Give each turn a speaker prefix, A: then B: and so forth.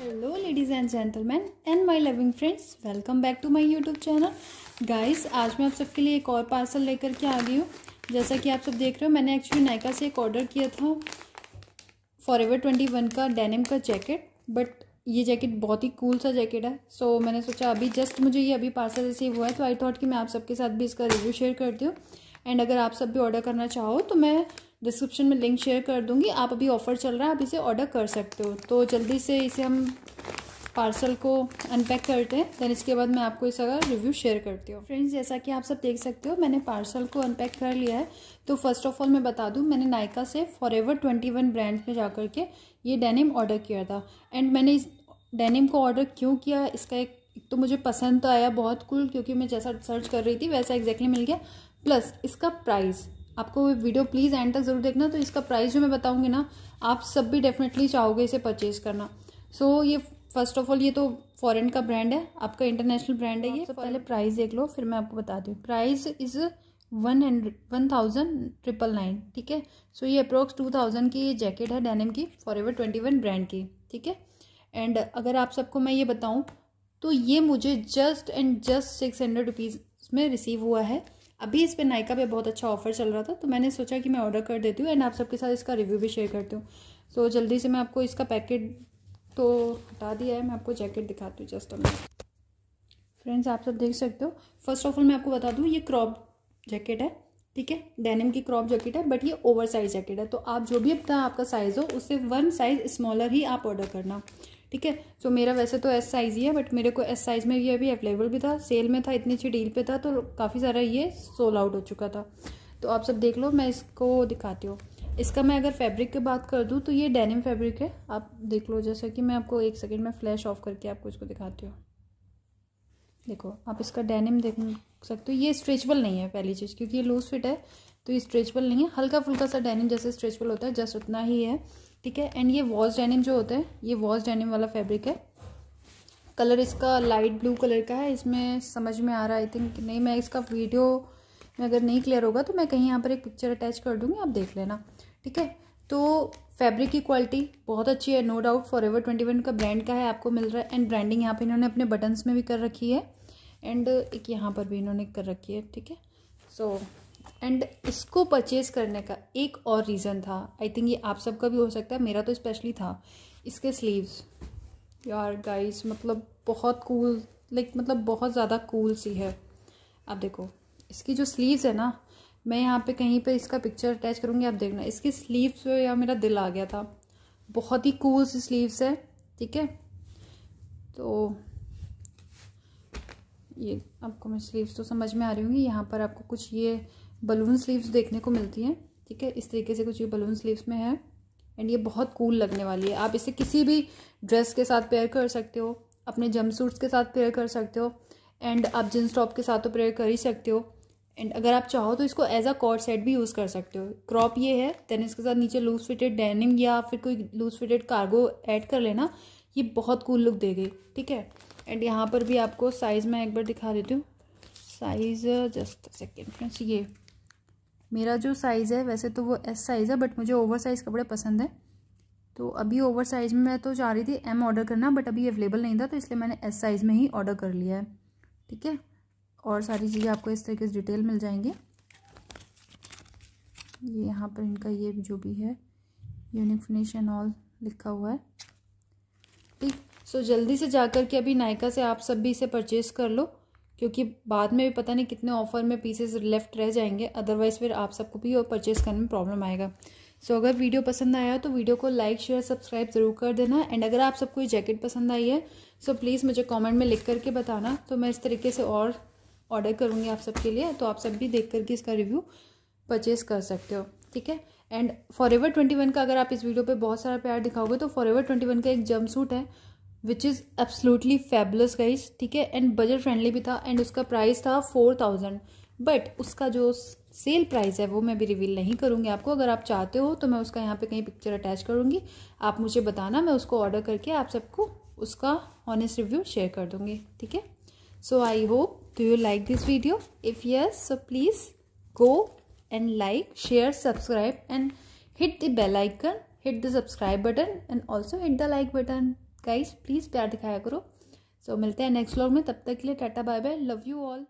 A: hello ladies and gentleman and my loving friends welcome back to my YouTube channel guys आज मैं आप सबके लिए एक और पार्सल लेकर के आ गई हूँ जैसा कि आप सब देख रहे हो मैंने एक्चुअली नायका से एक ऑर्डर किया था फॉर एवर ट्वेंटी वन का डेनिम का जैकेट बट ये जैकेट बहुत ही कूल सा जैकेट है सो so, मैंने सोचा अभी जस्ट मुझे ये अभी पार्सल रिसीव हुआ है तो आई थॉट कि मैं आप सबके साथ भी इसका रिव्यू शेयर करती हूँ एंड अगर आप सब भी ऑर्डर करना चाहो तो मैं डिस्क्रिप्शन में लिंक शेयर कर दूँगी आप अभी ऑफ़र चल रहा है आप इसे ऑर्डर कर सकते हो तो जल्दी से इसे हम पार्सल को अनपैक करते हैं देन इसके बाद मैं आपको इसका रिव्यू शेयर करती हूँ फ्रेंड्स जैसा कि आप सब देख सकते हो मैंने पार्सल को अनपैक कर लिया है तो फर्स्ट ऑफ ऑल मैं बता दूँ मैंने नायका से forever twenty one brand में जा के ये डेनिम ऑर्डर किया था एंड मैंने इस डेनिम को ऑर्डर क्यों किया इसका एक तो मुझे पसंद तो आया बहुत कुल क्योंकि मैं जैसा सर्च कर रही थी वैसा एग्जैक्टली मिल गया प्लस इसका प्राइस आपको वीडियो प्लीज़ एंड तक ज़रूर देखना तो इसका प्राइस जो मैं बताऊँगी ना आप सब भी डेफिनेटली चाहोगे इसे परचेज करना सो so, ये फर्स्ट ऑफ ऑल ये तो फॉरेन का ब्रांड है आपका इंटरनेशनल ब्रांड है ये तो पहले प्राइस देख लो फिर मैं आपको बताती हूँ price is one hundred one thousand triple nine ठीक है सो ये अप्रोक्स टू थाउजेंड की ये जैकेट है डेनिम की forever twenty one brand की ठीक है एंड अगर आप सबको मैं ये बताऊँ तो ये मुझे just and just six hundred rupees में रिसीव हुआ है अभी इस पर नायका पे बहुत अच्छा ऑफर चल रहा था तो मैंने सोचा कि मैं ऑर्डर कर देती हूँ एंड आप सबके साथ इसका रिव्यू भी शेयर करती हूँ सो so, जल्दी से मैं आपको इसका पैकेट तो हटा दिया है मैं आपको जैकेट दिखाती हूँ जस्ट अभी फ्रेंड्स आप सब देख सकते हो फर्स्ट ऑफ ऑल मैं आपको बता दूँ ये क्रॉप जैकेट है ठीक है डेनिम की क्रॉप जैकेट है बट ये ओवर साइज जैकेट है तो आप जो भी अपना आपका साइज़ हो उससे वन साइज़ स्मॉलर ही आप ऑर्डर करना ठीक है सो मेरा वैसे तो एस साइज़ ही है बट मेरे को एस साइज़ में ये अभी अवेलेबल भी था सेल में था इतनी अच्छी डील पे था तो काफ़ी सारा ये सोल आउट हो चुका था तो आप सब देख लो मैं इसको दिखाती हूँ इसका मैं अगर फैब्रिक की बात कर दूँ तो ये डेनिम फैब्रिक है आप देख लो जैसा कि मैं आपको एक सेकेंड में फ्लैश ऑफ करके आपको इसको दिखाती हूँ देखो आप इसका डेनिम देख सकते हो ये स्ट्रेचबल नहीं है पहली चीज़ क्योंकि ये लूज फिट है तो ये स्ट्रेचबल नहीं है हल्का फुल्का सा डेनिम जैसे स्ट्रेचबल होता है जस्ट उतना ही है ठीक है एंड ये वॉश डेनिम जो होता है ये वॉश डेनिम वाला फैब्रिक है कलर इसका लाइट ब्लू कलर का है इसमें समझ में आ रहा है आई थिंक नहीं मैं इसका वीडियो में अगर नहीं क्लियर होगा तो मैं कहीं यहाँ पर एक पिक्चर अटैच कर दूँगी आप देख लेना ठीक है तो फैब्रिक की क्वालिटी बहुत अच्छी है no doubt forever twenty one का ब्रांड का है आपको मिल रहा है एंड ब्रांडिंग यहाँ पे इन्होंने अपने बटन्स में भी कर रखी है एंड एक यहाँ पर भी इन्होंने कर रखी है ठीक है सो so, एंड इसको परचेज़ करने का एक और रीज़न था आई थिंक ये आप सबका भी हो सकता है मेरा तो स्पेशली था इसके स्लीव्स यार गाइस मतलब बहुत कूल लाइक मतलब बहुत ज़्यादा कूल सी है आप देखो इसकी जो स्लीव्स है ना मैं यहाँ पे कहीं पे इसका पिक्चर अटैच करूँगी आप देखना इसकी स्लीव्स पे यार मेरा दिल आ गया था बहुत ही कूल सी स्लीव्स है ठीक है तो ये आपको मैं स्लीव्स तो समझ में आ रही हूँ यहाँ पर आपको कुछ ये बलून स्लीव्स देखने को मिलती हैं ठीक है इस तरीके से कुछ ये बलून स्लीव्स में है एंड ये बहुत कूल लगने वाली है आप इसे किसी भी ड्रेस के साथ पेयर कर सकते हो अपने जम सूट्स के साथ पेयर कर सकते हो एंड आप जींस टॉप के साथ तो पेयर कर ही सकते हो एंड अगर आप चाहो तो इसको एज अ कॉर्ड सेट भी यूज़ कर सकते हो क्रॉप ये है देन इसके साथ नीचे लूज फिटेड डेनिम या फिर कोई लूज फिटेड कार्गो ऐड कर लेना ये बहुत कूल लुक दे गई ठीक है एंड यहाँ पर भी आपको साइज़ मैं एक बार दिखा देती हूँ साइज़ जस्ट सेकेंड फ्रेंड्स ये मेरा जो साइज़ है वैसे तो वो एस साइज़ है बट मुझे ओवर साइज़ कपड़े पसंद हैं तो अभी ओवर साइज़ में मैं तो चाह रही थी एम ऑर्डर करना बट अभी अवेलेबल नहीं था तो इसलिए मैंने एस साइज़ में ही ऑर्डर कर लिया है ठीक है और सारी चीज़ें आपको इस तरीके से डिटेल मिल जाएंगी ये यहाँ पर इनका ये जो भी है यूनिक फिनिश एंड ऑल लिखा हुआ है ठीक सो जल्दी से जा कर के अभी नायका से आप सब भी इसे परचेज़ कर लो क्योंकि बाद में भी पता नहीं कितने ऑफ़र में पीसेस लेफ्ट रह जाएंगे अदरवाइज़ फिर आप सबको भी और परचेज़ करने में प्रॉब्लम आएगा सो so, अगर वीडियो पसंद आया तो वीडियो को लाइक शेयर सब्सक्राइब ज़रूर कर देना एंड अगर आप सबको ये जैकेट पसंद आई है सो so प्लीज़ मुझे कमेंट में लिख करके बताना तो मैं इस तरीके से और ऑर्डर करूँगी आप सबके लिए तो आप सब भी देख करके इसका रिव्यू परचेज़ कर सकते हो ठीक है and forever twenty one का अगर आप इस वीडियो पे बहुत सारा प्यार दिखाओगे तो फॉर एवर ट्वेंटी वन का एक जम्प सूट है which is absolutely fabulous guys ठीक है एंड बजट फ्रेंडली भी था एंड उसका प्राइस था फोर थाउजेंड बट उसका जो सेल प्राइस है वो मैं भी रिवील नहीं करूँगी आपको अगर आप चाहते हो तो मैं उसका यहाँ पे कहीं पिक्चर अटैच करूँगी आप मुझे बताना मैं उसको ऑर्डर करके आप सबको उसका ऑनेस्ट रिव्यू शेयर कर दूँगी ठीक है so I hope do you like this video if yes so please go and like share subscribe and hit the bell icon hit the subscribe button and also hit the like button guys please प्यार दिखाया करो सो so, मिलते हैं next vlog में तब तक के लिए tata bye bye love you all